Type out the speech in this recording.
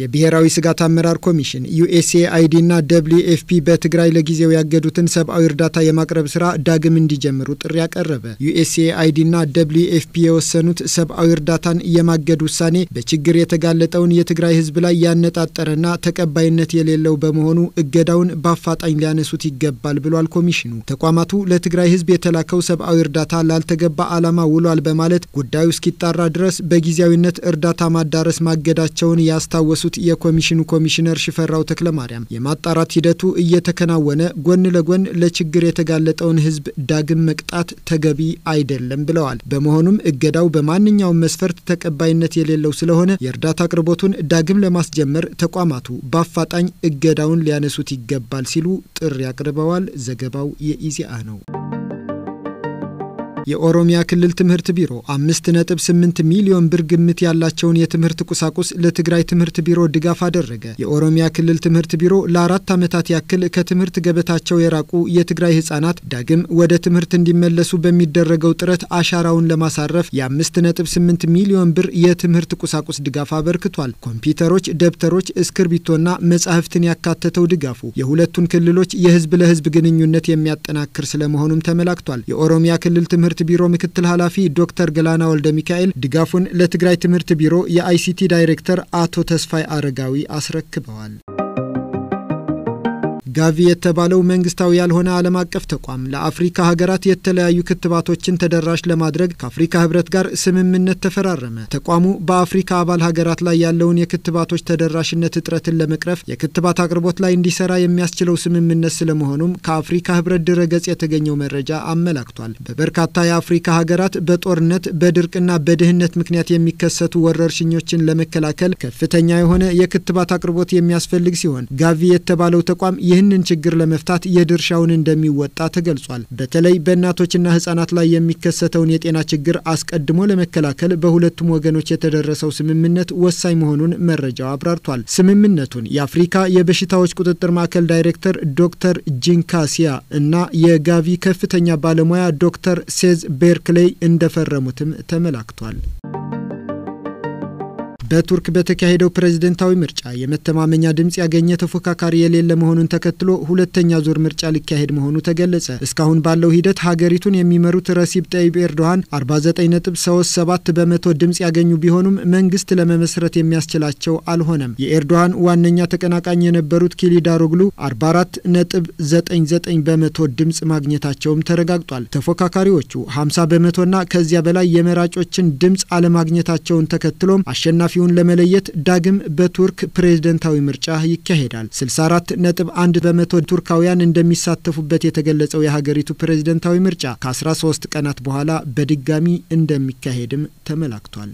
የብሔራዊ ስጋት አመራር ኮሚሽን ዩኤስኤአይዲ እና ደብሊዩ ኤፍፒ በትግራይ ለጊዜው ያገዱትን ሰብአዊ እርዳታ የማቅረብ ስራ ዳግም እንዲጀምሩ ጥሪ አቀረበ። ዩኤስኤአይዲ እና ደብሊዩ ኤፍፒ የወሰኑት ሰብአዊ እርዳታን የማገድ ውሳኔ በችግር የተጋለጠውን የትግራይ ህዝብ ላይ ያነጣጠረና ተቀባይነት የሌለው በመሆኑ እገዳውን በአፋጣኝ ሊያነሱት ይገባል ብሏል ኮሚሽኑ። ተቋማቱ ለትግራይ ህዝብ የተላከው ሰብአዊ እርዳታ ላልተገባ ዓላማ ውሏል በማለት ጉዳዩ እስኪጣራ ድረስ በጊዜያዊነት እርዳታ ማዳረስ ማገዳቸውን ያስታወሱ ያነሱት የኮሚሽኑ ኮሚሽነር ሽፈራው ተክለ ማርያም የማጣራት ሂደቱ እየተከናወነ ጎን ለጎን ለችግር የተጋለጠውን ህዝብ ዳግም መቅጣት ተገቢ አይደለም ብለዋል። በመሆኑም እገዳው በማንኛውም መስፈርት ተቀባይነት የሌለው ስለሆነ የእርዳታ አቅርቦቱን ዳግም ለማስጀመር ተቋማቱ በአፋጣኝ እገዳውን ሊያነሱት ይገባል ሲሉ ጥሪ አቅርበዋል። ዘገባው የኢዜአ ነው። የኦሮሚያ ክልል ትምህርት ቢሮ አምስት ሚሊዮን ብር ግምት ያላቸውን የትምህርት ቁሳቁስ ለትግራይ ትምህርት ቢሮ ድጋፍ አደረገ። የኦሮሚያ ክልል ትምህርት ቢሮ ለአራት ዓመታት ያክል ከትምህርት ገበታቸው የራቁ የትግራይ ህጻናት ዳግም ወደ ትምህርት እንዲመለሱ በሚደረገው ጥረት አሻራውን ለማሳረፍ የ5.8 ሚሊዮን ብር የትምህርት ቁሳቁስ ድጋፍ አበርክቷል። ኮምፒውተሮች፣ ደብተሮች፣ እስክርቢቶና መጻሕፍትን ያካተተው ድጋፉ የሁለቱን ክልሎች የህዝብ ለህዝብ ግንኙነት የሚያጠናክር ስለመሆኑም ተመላክቷል። የኦሮሚያ ክልል ትምህርት ትምህርት ቢሮ ምክትል ኃላፊ ዶክተር ገላና ወልደ ሚካኤል ድጋፉን ለትግራይ ትምህርት ቢሮ የአይሲቲ ዳይሬክተር አቶ ተስፋይ አረጋዊ አስረክበዋል። ጋቪ የተባለው መንግስታዊ ያልሆነ ዓለም አቀፍ ተቋም ለአፍሪካ ሀገራት የተለያዩ ክትባቶችን ተደራሽ ለማድረግ ከአፍሪካ ህብረት ጋር ስምምነት ተፈራረመ። ተቋሙ በአፍሪካ አባል ሀገራት ላይ ያለውን የክትባቶች ተደራሽነት እጥረትን ለመቅረፍ የክትባት አቅርቦት ላይ እንዲሰራ የሚያስችለው ስምምነት ስለመሆኑም ከአፍሪካ ህብረት ድረገጽ የተገኘው መረጃ አመላክቷል። በበርካታ የአፍሪካ ሀገራት በጦርነት በድርቅና በድህነት ምክንያት የሚከሰቱ ወረርሽኞችን ለመከላከል ከፍተኛ የሆነ የክትባት አቅርቦት የሚያስፈልግ ሲሆን ጋቪ የተባለው ተቋም ይህን ይህንን ችግር ለመፍታት የድርሻውን እንደሚወጣ ተገልጿል። በተለይ በእናቶችና ህጻናት ላይ የሚከሰተውን የጤና ችግር አስቀድሞ ለመከላከል በሁለቱም ወገኖች የተደረሰው ስምምነት ወሳኝ መሆኑን መረጃው አብራርቷል። ስምምነቱን የአፍሪካ የበሽታዎች ቁጥጥር ማዕከል ዳይሬክተር ዶክተር ጂንካሲያ እና የጋቪ ከፍተኛ ባለሙያ ዶክተር ሴዝ ቤርክሌይ እንደፈረሙትም ተመላክቷል። በቱርክ በተካሄደው ፕሬዝደንታዊ ምርጫ የመተማመኛ ድምፅ ያገኘ ተፎካካሪ የሌለ መሆኑን ተከትሎ ሁለተኛ ዙር ምርጫ ሊካሄድ መሆኑ ተገለጸ። እስካሁን ባለው ሂደት ሀገሪቱን የሚመሩት ረሲብ ጠይብ ኤርዶሃን 49.37 በመቶ ድምፅ ያገኙ ቢሆኑም መንግስት ለመመስረት የሚያስችላቸው አልሆነም። የኤርዶሃን ዋነኛ ተቀናቃኝ የነበሩት ኪሊዳሮግሉ 44.99 በመቶ ድምፅ ማግኘታቸውም ተረጋግጧል። ተፎካካሪዎቹ 50 በመቶና ከዚያ በላይ የመራጮችን ድምፅ አለማግኘታቸውን ተከትሎም አሸናፊ አሸናፊውን ለመለየት ዳግም በቱርክ ፕሬዝደንታዊ ምርጫ ይካሄዳል። 64 ነጥብ 1 በመቶ ቱርካውያን እንደሚሳተፉበት የተገለጸው የሀገሪቱ ፕሬዝደንታዊ ምርጫ ከ13 ቀናት በኋላ በድጋሚ እንደሚካሄድም ተመላክቷል።